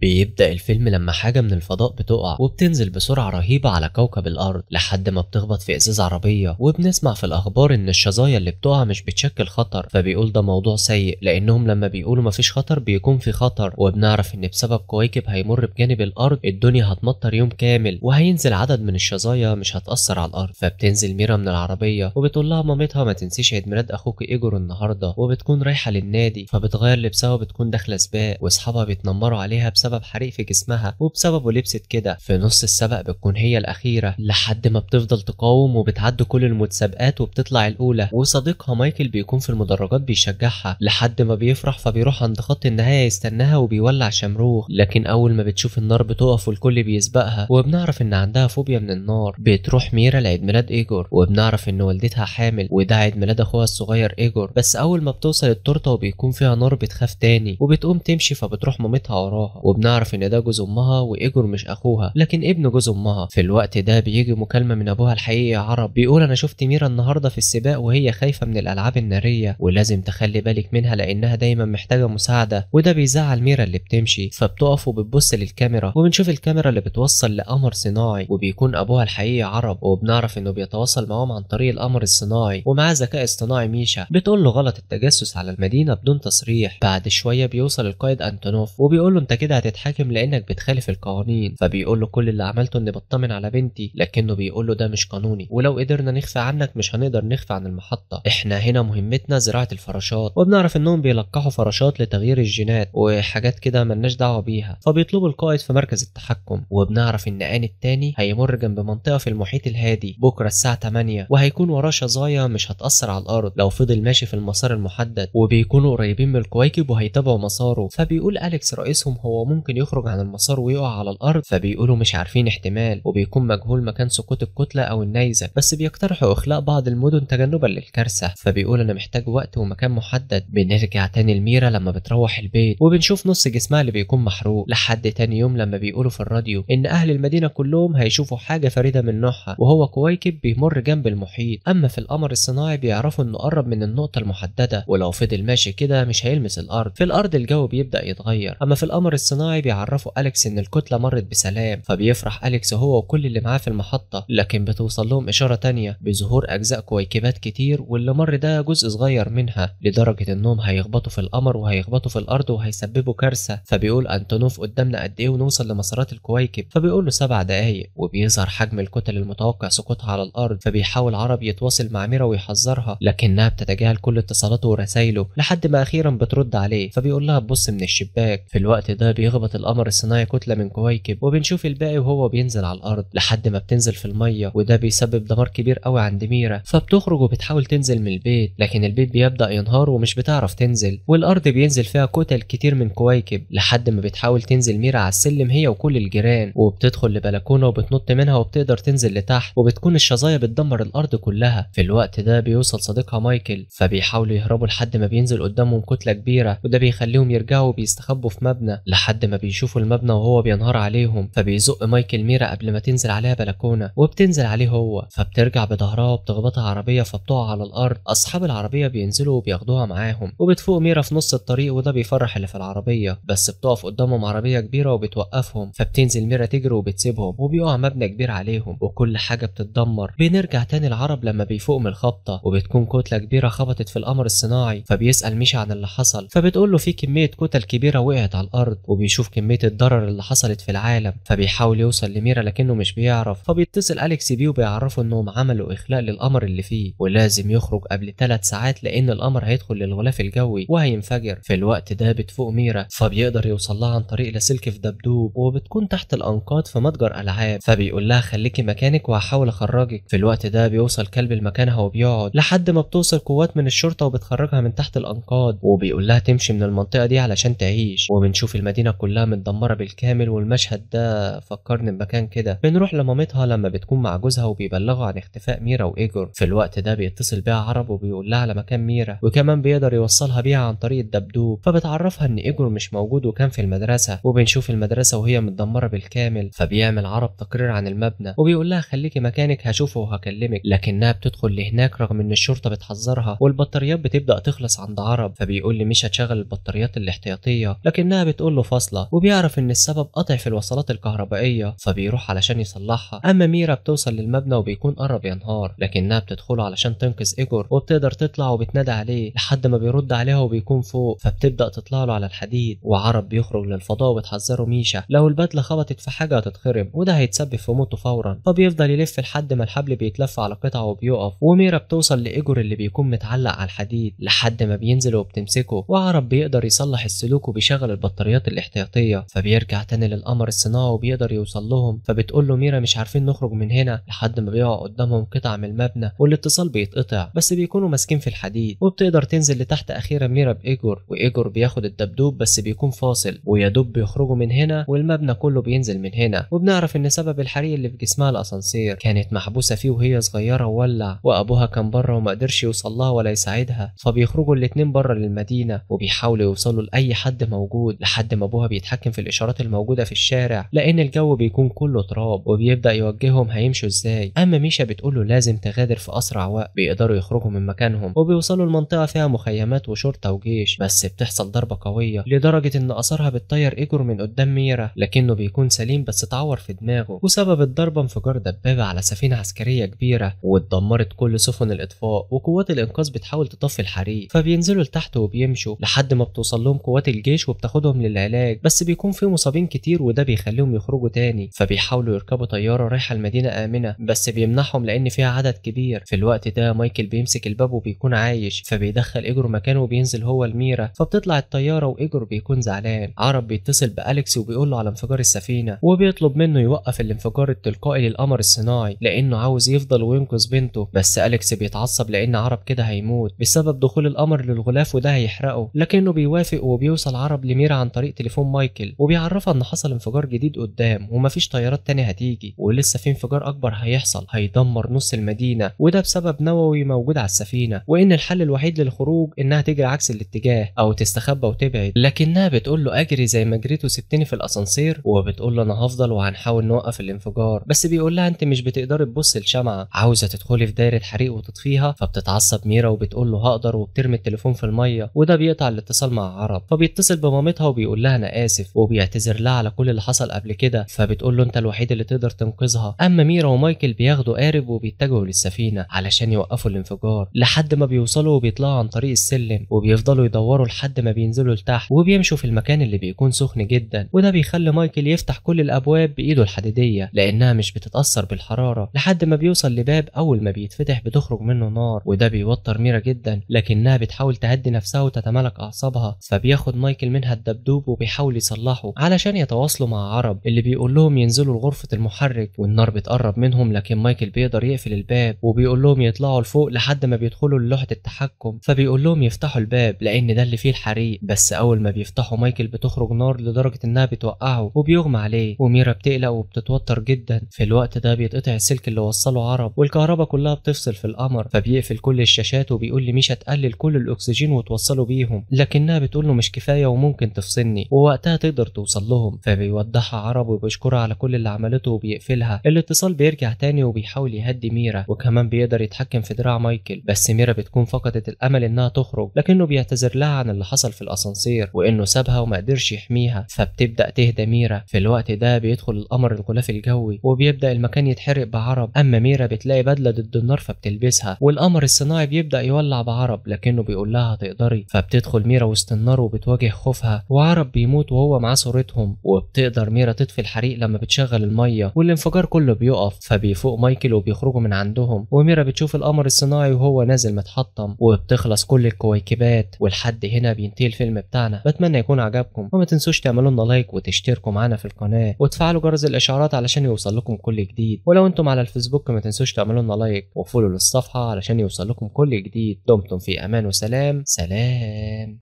بيبدأ الفيلم لما حاجة من الفضاء بتقع وبتنزل بسرعة رهيبة على كوكب الأرض لحد ما بتخبط في إزاز عربية وبنسمع في الأخبار إن الشظايا اللي بتقع مش بتشكل خطر فبيقول ده موضوع سيء لأنهم لما بيقولوا مفيش خطر بيكون في خطر وبنعرف إن بسبب كواكب هيمر بجانب الأرض الدنيا هتمطر يوم كامل وهينزل عدد من الشظايا مش هتأثر على الأرض فبتنزل ميرا من العربية وبتقول لها مامتها ما تنسيش عيد ميلاد أخوك إيجور النهاردة وبتكون رايحة للنادي فبتغير لبسها وبتكون داخلة سباق وأصحابها بيتنمروا عليها بسبب بسبب حريق في جسمها وبسببه لبست كده في نص السبق بتكون هي الاخيره لحد ما بتفضل تقاوم وبتعدي كل المتسابقات وبتطلع الاولى وصديقها مايكل بيكون في المدرجات بيشجعها لحد ما بيفرح فبيروح عند خط النهايه يستناها وبيولع شمروخ لكن اول ما بتشوف النار بتقف والكل بيسبقها وبنعرف ان عندها فوبيا من النار بتروح ميرا لعيد ميلاد ايجور وبنعرف ان والدتها حامل وده عيد ميلاد اخوها الصغير ايجور بس اول ما بتوصل التورته وبيكون فيها نار بتخاف تاني وبتقوم تمشي فبتروح مامتها وراها وبنعرف ان ده جوز امها وايجور مش اخوها لكن ابن جوز امها في الوقت ده بيجي مكالمه من ابوها الحقيقي عرب بيقول انا شفت ميرا النهارده في السباق وهي خايفه من الالعاب الناريه ولازم تخلي بالك منها لانها دايما محتاجه مساعده وده بيزعل ميرا اللي بتمشي فبتقف وبتبص للكاميرا وبنشوف الكاميرا اللي بتوصل لقمر صناعي وبيكون ابوها الحقيقي عرب وبنعرف انه بيتواصل معاهم عن طريق القمر الصناعي ومعاه ذكاء اصطناعي ميشا بتقول له غلط التجسس على المدينه بدون تصريح بعد شويه بيوصل القائد انتونوف وبيقول له انت كده بتتحاكم لانك بتخالف القوانين فبيقول له كل اللي عملته اني بطمن على بنتي لكنه بيقول له ده مش قانوني ولو قدرنا نخفى عنك مش هنقدر نخفى عن المحطه احنا هنا مهمتنا زراعه الفراشات وبنعرف انهم بيلقحوا فراشات لتغيير الجينات وحاجات كده ملناش دعوه بيها فبيطلبوا القائد في مركز التحكم وبنعرف ان ان التاني هيمر جنب منطقه في المحيط الهادي بكره الساعه 8 وهيكون وراه شظايا مش هتاثر على الارض لو فضل ماشي في المسار المحدد وبيكونوا قريبين من الكويكب وهيتابعوا مساره فبيقول اليكس رئيسهم هو ممكن ممكن يخرج عن المسار ويقع على الارض فبيقولوا مش عارفين احتمال وبيكون مجهول مكان سقوط الكتله او النيزك بس بيقترحوا اخلاء بعض المدن تجنبا للكارثه فبيقول انا محتاج وقت ومكان محدد بنرجع تاني الميره لما بتروح البيت وبنشوف نص جسمها اللي بيكون محروق لحد تاني يوم لما بيقولوا في الراديو ان اهل المدينه كلهم هيشوفوا حاجه فريده من نوعها وهو كويكب بيمر جنب المحيط اما في القمر الصناعي بيعرفوا انه قرب من النقطه المحدده ولو فضل ماشي كده مش هيلمس الارض في الارض الجو بيبدا يتغير اما في القمر الصناعي الصناعي بيعرفوا أليكس إن الكتلة مرت بسلام فبيفرح أليكس هو وكل اللي معاه في المحطة لكن بتوصل لهم إشارة تانية بظهور أجزاء كويكبات كتير واللي مر ده جزء صغير منها لدرجة إنهم هيخبطوا في القمر وهيخبطوا في الأرض وهيسببوا كارثة فبيقول أنتونوف قدامنا قد إيه ونوصل لمسارات الكويكب فبيقول له سبع دقايق وبيظهر حجم الكتل المتوقع سقوطها على الأرض فبيحاول عرب يتواصل مع ميرا ويحذرها لكنها بتتجاهل كل اتصالاته ورسايله لحد ما أخيرا بترد عليه فبيقول لها بص من الشباك في الوقت ده بيهبط القمر الصناعي كتله من كويكب وبنشوف الباقي وهو بينزل على الارض لحد ما بتنزل في الميه وده بيسبب دمار كبير قوي عند ميرا فبتخرج وبتحاول تنزل من البيت لكن البيت بيبدا ينهار ومش بتعرف تنزل والارض بينزل فيها كتل كتير من كويكب لحد ما بتحاول تنزل ميرا على السلم هي وكل الجيران وبتدخل لبلكونه وبتنط منها وبتقدر تنزل لتحت وبتكون الشظايا بتدمر الارض كلها في الوقت ده بيوصل صديقها مايكل فبيحاولوا يهربوا لحد ما بينزل قدامهم كتله كبيره وده بيخليهم يرجعوا وبيستخبوا في مبنى لحد لحد ما بيشوفوا المبنى وهو بينهار عليهم فبيزق مايكل ميرا قبل ما تنزل عليها بلكونه وبتنزل عليه هو فبترجع بظهرها وبتخبطها عربيه فبتقع على الارض اصحاب العربيه بينزلوا وبياخدوها معاهم وبتفوق ميرا في نص الطريق وده بيفرح اللي في العربيه بس بتقف قدامهم عربيه كبيره وبتوقفهم فبتنزل ميرا تجري وبتسيبهم وبيقع مبنى كبير عليهم وكل حاجه بتتدمر بنرجع تاني العرب لما بيفوق من الخبطه وبتكون كتله كبيره خبطت في القمر الصناعي فبيسال ميشا عن اللي حصل فبتقول له في كميه كتل كبيره وقعت على الارض وبي بيشوف كميه الضرر اللي حصلت في العالم فبيحاول يوصل لميرا لكنه مش بيعرف فبيتصل اليكس بيه وبيعرفه انهم عملوا اخلاء للقمر اللي فيه ولازم يخرج قبل ثلاث ساعات لان القمر هيدخل للغلاف الجوي وهينفجر في الوقت ده بتفوق ميرا فبيقدر يوصل لها عن طريق لاسلك في دبدوب وبتكون تحت الانقاض في متجر العاب فبيقول لها خليكي مكانك وهحاول اخرجك في الوقت ده بيوصل كلب لمكانها وبيقعد لحد ما بتوصل قوات من الشرطه وبتخرجها من تحت الانقاض وبيقول لها تمشي من المنطقه دي علشان تعيش وبنشوف المدينه كلها متدمره بالكامل والمشهد ده فكرني بمكان كده بنروح لمامتها لما بتكون مع جوزها وبيبلغوا عن اختفاء ميرا وايجور في الوقت ده بيتصل بيها عرب وبيقول لها على مكان ميرا وكمان بيقدر يوصلها بيها عن طريق الدبدوب فبتعرفها ان ايجور مش موجود وكان في المدرسه وبنشوف المدرسه وهي متدمره بالكامل فبيعمل عرب تقرير عن المبنى وبيقول لها خليكي مكانك هشوفه وهكلمك لكنها بتدخل لهناك رغم ان الشرطه بتحذرها والبطاريات بتبدا تخلص عند عرب فبيقول لي مش هتشغل البطاريات الاحتياطيه لكنها بتقول له فصل واصلة وبيعرف إن السبب قطع في الوصلات الكهربائية فبيروح علشان يصلحها أما ميرا بتوصل للمبنى وبيكون قرب ينهار لكنها بتدخله علشان تنقذ إيجور وبتقدر تطلع وبتنادى عليه لحد ما بيرد عليها وبيكون فوق فبتبدأ تطلع له على الحديد وعرب بيخرج للفضاء وبتحذره ميشا لو البدلة خبطت في حاجة هتتخرم وده هيتسبب في موته فورا فبيفضل يلف لحد ما الحبل بيتلف على قطعه وبيقف وميرا بتوصل لإيجور اللي بيكون متعلق على الحديد لحد ما بينزل وبتمسكه وعرب بيقدر يصلح السلوك وبيشغل البطاريات الاحتياطية احتياطيه فبيرجع تاني للقمر الصناعي وبيقدر يوصل لهم فبتقول له ميرا مش عارفين نخرج من هنا لحد ما بيقع قدامهم قطع من المبنى والاتصال بيتقطع بس بيكونوا ماسكين في الحديد وبتقدر تنزل لتحت اخيرا ميرا بايجور وايجور بياخد الدبدوب بس بيكون فاصل ويا دوب بيخرجوا من هنا والمبنى كله بينزل من هنا وبنعرف ان سبب الحريق اللي في جسمها الاسانسير كانت محبوسه فيه وهي صغيره وولع وابوها كان بره وما قدرش يوصل لها ولا يساعدها فبيخرجوا الاتنين بره للمدينه وبيحاولوا يوصلوا لاي حد موجود لحد ما ابوها بيتحكم في الإشارات الموجودة في الشارع لأن الجو بيكون كله تراب وبيبدأ يوجههم هيمشوا إزاي أما ميشا بتقول له لازم تغادر في أسرع وقت بيقدروا يخرجوا من مكانهم وبيوصلوا لمنطقة فيها مخيمات وشرطة وجيش بس بتحصل ضربة قوية لدرجة إن أثرها بتطير إيجور من قدام ميرا لكنه بيكون سليم بس اتعور في دماغه وسبب الضربة انفجار دبابة على سفينة عسكرية كبيرة واتدمرت كل سفن الإطفاء وقوات الإنقاذ بتحاول تطفي الحريق فبينزلوا لتحت وبيمشوا لحد ما بتوصل لهم قوات الجيش وبتاخدهم للعلاج بس بيكون في مصابين كتير وده بيخليهم يخرجوا تاني فبيحاولوا يركبوا طياره رايحه المدينه امنه بس بيمنعهم لان فيها عدد كبير في الوقت ده مايكل بيمسك الباب وبيكون عايش فبيدخل ايجرو مكانه وبينزل هو الميرا فبتطلع الطياره وايجرو بيكون زعلان عرب بيتصل باليكس وبيقول له على انفجار السفينه وبيطلب منه يوقف الانفجار التلقائي للقمر الصناعي لانه عاوز يفضل وينقذ بنته بس اليكس بيتعصب لان عرب كده هيموت بسبب دخول القمر للغلاف وده هيحرقه لكنه بيوافق وبيوصل عرب لميرا عن طريق تليفون تليفون مايكل وبيعرفها ان حصل انفجار جديد قدام ومفيش طيارات تانية هتيجي ولسه في انفجار اكبر هيحصل هيدمر نص المدينه وده بسبب نووي موجود على السفينه وان الحل الوحيد للخروج انها تجري عكس الاتجاه او تستخبى وتبعد لكنها بتقول له اجري زي ما جريت وسبتني في الاسانسير وبتقول له انا هفضل وهنحاول نوقف الانفجار بس بيقول لها انت مش بتقدري تبصي لشمعه عاوزه تدخلي في دايره حريق وتطفيها فبتتعصب ميرا وبتقول له هقدر وبترمي التليفون في الميه وده بيقطع الاتصال مع عرب فبيتصل بمامتها وبيقول لها انا اسف وبيعتذر لها على كل اللي حصل قبل كده فبتقول له انت الوحيد اللي تقدر تنقذها اما ميرا ومايكل بياخدوا قارب وبيتجهوا للسفينه علشان يوقفوا الانفجار لحد ما بيوصلوا وبيطلعوا عن طريق السلم وبيفضلوا يدوروا لحد ما بينزلوا لتحت وبيمشوا في المكان اللي بيكون سخن جدا وده بيخلي مايكل يفتح كل الابواب بايده الحديديه لانها مش بتتاثر بالحراره لحد ما بيوصل لباب اول ما بيتفتح بتخرج منه نار وده بيوتر ميرا جدا لكنها بتحاول تهدي نفسها وتتمالك اعصابها فبياخد مايكل منها الدبدوب وبيحاول بيحاول يصلحه علشان يتواصلوا مع عرب اللي بيقول لهم ينزلوا لغرفة المحرك والنار بتقرب منهم لكن مايكل بيقدر يقفل الباب وبيقول لهم يطلعوا لفوق لحد ما بيدخلوا لوحة التحكم فبيقول لهم يفتحوا الباب لأن ده اللي فيه الحريق بس أول ما بيفتحوا مايكل بتخرج نار لدرجة إنها بتوقعه وبيغمى عليه وميرا بتقلق وبتتوتر جدا في الوقت ده بيتقطع السلك اللي وصله عرب والكهرباء كلها بتفصل في القمر فبيقفل كل الشاشات وبيقول لميشا تقلل كل الأكسجين وتوصله بيهم لكنها بتقول له مش كفاية وممكن تفصلني وهو وقتها تقدر توصل لهم فبيوضحها عرب وبيشكرها على كل اللي عملته وبيقفلها الاتصال بيرجع تاني وبيحاول يهدي ميرا وكمان بيقدر يتحكم في دراع مايكل بس ميرا بتكون فقدت الامل انها تخرج لكنه بيعتذر لها عن اللي حصل في الاسانسير وانه سابها وما قدرش يحميها فبتبدا تهدى ميرا في الوقت ده بيدخل القمر الغلاف الجوي وبيبدا المكان يتحرق بعرب اما ميرا بتلاقي بدله ضد النار فبتلبسها والقمر الصناعي بيبدا يولع بعرب لكنه بيقول لها تقدري فبتدخل ميرا وسط النار وبتواجه خوفها وعرب بيموت بيموت وهو معاه صورتهم وبتقدر ميرا تطفي الحريق لما بتشغل الميه والانفجار كله بيقف فبيفوق مايكل وبيخرجوا من عندهم وميرا بتشوف القمر الصناعي وهو نازل متحطم وبتخلص كل الكويكبات ولحد هنا بينتهي الفيلم بتاعنا بتمنى يكون عجبكم وما تنسوش تعملوا لنا لايك وتشتركوا معانا في القناه وتفعلوا جرس الاشعارات علشان يوصل لكم كل جديد ولو انتم على الفيسبوك ما تنسوش تعملوا لنا لايك وفولو للصفحه علشان يوصل لكم كل جديد دمتم في امان وسلام سلام